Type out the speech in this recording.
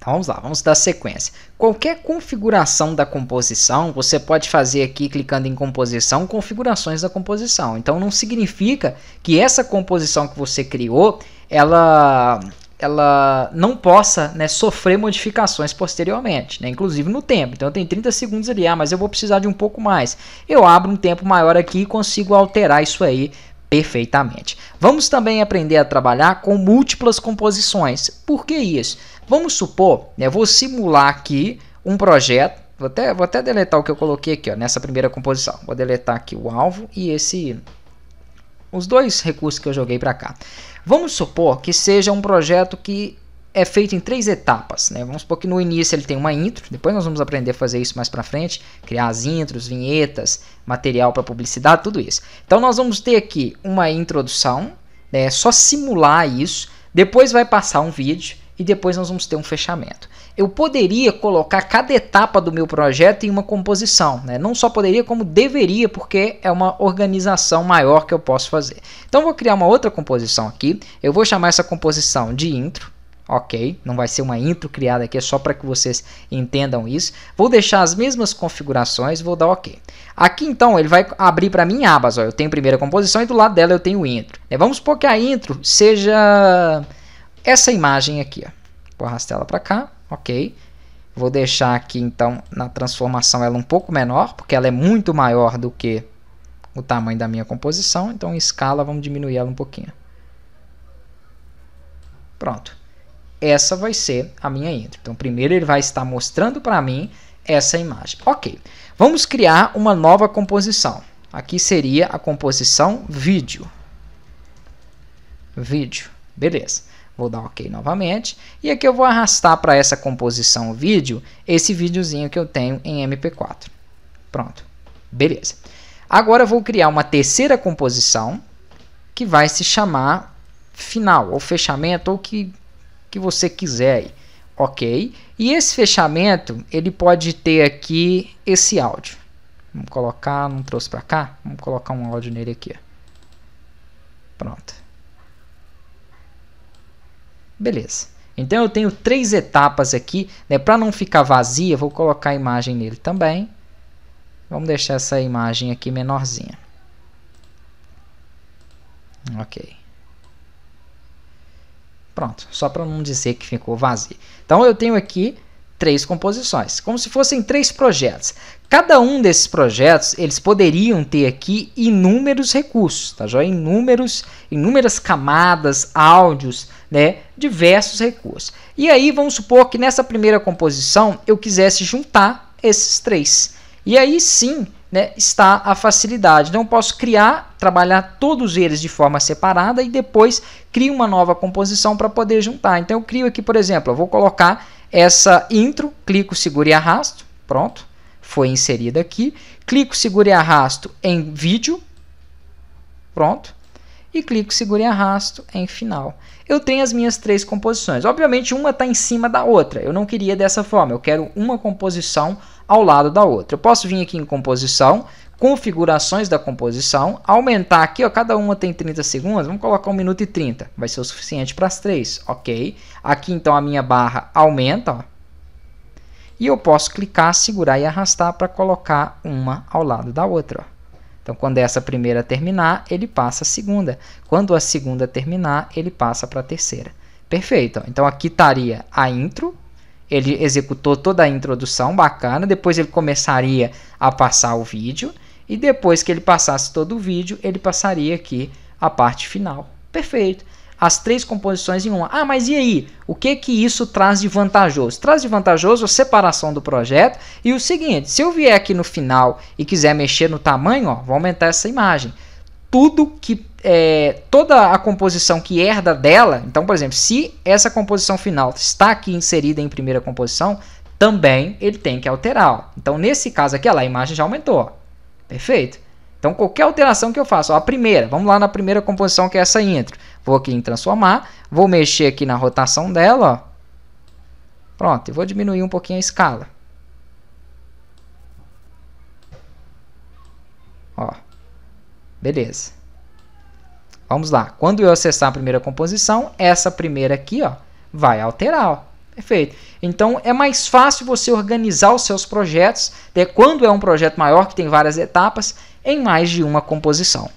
Então vamos lá, vamos dar sequência. Qualquer configuração da composição, você pode fazer aqui clicando em composição, configurações da composição. Então não significa que essa composição que você criou, ela ela não possa né, sofrer modificações posteriormente, né, inclusive no tempo. Então eu tenho 30 segundos ali, ah, mas eu vou precisar de um pouco mais. Eu abro um tempo maior aqui e consigo alterar isso aí perfeitamente. Vamos também aprender a trabalhar com múltiplas composições. Por que isso? Vamos supor, né, vou simular aqui um projeto, vou até, vou até deletar o que eu coloquei aqui ó, nessa primeira composição. Vou deletar aqui o alvo e esse os dois recursos que eu joguei para cá. Vamos supor que seja um projeto que é feito em três etapas. Né? Vamos supor que no início ele tem uma intro, depois nós vamos aprender a fazer isso mais para frente, criar as intros, vinhetas, material para publicidade, tudo isso. Então nós vamos ter aqui uma introdução, né? é só simular isso, depois vai passar um vídeo e depois nós vamos ter um fechamento. Eu poderia colocar cada etapa do meu projeto em uma composição, né? não só poderia, como deveria, porque é uma organização maior que eu posso fazer. Então vou criar uma outra composição aqui, eu vou chamar essa composição de intro, ok? Não vai ser uma intro criada aqui, é só para que vocês entendam isso. Vou deixar as mesmas configurações, vou dar ok. Aqui então ele vai abrir para mim abas, ó. eu tenho primeira composição e do lado dela eu tenho o intro. É, vamos supor que a intro seja essa imagem aqui, ó. vou arrastar ela para cá, ok? Vou deixar aqui então na transformação ela um pouco menor, porque ela é muito maior do que o tamanho da minha composição, então em escala vamos diminuir ela um pouquinho. Pronto essa vai ser a minha intro. Então, primeiro ele vai estar mostrando para mim essa imagem. Ok, vamos criar uma nova composição. Aqui seria a composição vídeo. Vídeo, beleza. Vou dar OK novamente. E aqui eu vou arrastar para essa composição vídeo esse videozinho que eu tenho em MP4. Pronto, beleza. Agora eu vou criar uma terceira composição que vai se chamar final ou fechamento ou que que você quiser, ok? E esse fechamento ele pode ter aqui esse áudio. Vamos colocar, não trouxe para cá, vamos colocar um áudio nele aqui. Pronto. Beleza. Então eu tenho três etapas aqui, né? Para não ficar vazia, vou colocar a imagem nele também. Vamos deixar essa imagem aqui menorzinha. Ok. Pronto, só para não dizer que ficou vazio. Então eu tenho aqui três composições, como se fossem três projetos. Cada um desses projetos, eles poderiam ter aqui inúmeros recursos, tá joia? Inúmeros, inúmeras camadas, áudios, né? Diversos recursos. E aí, vamos supor que nessa primeira composição eu quisesse juntar esses três. E aí sim, né, está a facilidade. Então, eu posso criar, trabalhar todos eles de forma separada e depois crio uma nova composição para poder juntar. Então, eu crio aqui, por exemplo, eu vou colocar essa intro, clico, seguro e arrasto, pronto, foi inserida aqui. Clico, seguro e arrasto em vídeo, pronto e clico, seguro e arrasto em final. Eu tenho as minhas três composições. Obviamente, uma está em cima da outra. Eu não queria dessa forma. Eu quero uma composição ao lado da outra. Eu posso vir aqui em composição, configurações da composição, aumentar aqui, ó, cada uma tem 30 segundos, vamos colocar 1 minuto e 30, vai ser o suficiente para as três, ok? Aqui então a minha barra aumenta, ó, e eu posso clicar, segurar e arrastar para colocar uma ao lado da outra, ó. Então, quando essa primeira terminar, ele passa a segunda. Quando a segunda terminar, ele passa para a terceira. Perfeito. Então, aqui estaria a intro. Ele executou toda a introdução, bacana. Depois, ele começaria a passar o vídeo. E depois que ele passasse todo o vídeo, ele passaria aqui a parte final. Perfeito as três composições em uma. Ah, mas e aí? O que que isso traz de vantajoso? Traz de vantajoso a separação do projeto e o seguinte, se eu vier aqui no final e quiser mexer no tamanho, ó, vou aumentar essa imagem. Tudo que é, toda a composição que herda dela, então, por exemplo, se essa composição final está aqui inserida em primeira composição, também ele tem que alterar. Ó. Então, nesse caso aqui, ó, a imagem já aumentou. Ó. Perfeito? Então qualquer alteração que eu faço, ó, a primeira, vamos lá na primeira composição que é essa intro. Vou aqui em transformar, vou mexer aqui na rotação dela, ó. Pronto, e vou diminuir um pouquinho a escala. Ó. Beleza. Vamos lá. Quando eu acessar a primeira composição, essa primeira aqui, ó, vai alterar, ó. Perfeito. Então é mais fácil você organizar os seus projetos. Até né, quando é um projeto maior que tem várias etapas, em mais de uma composição.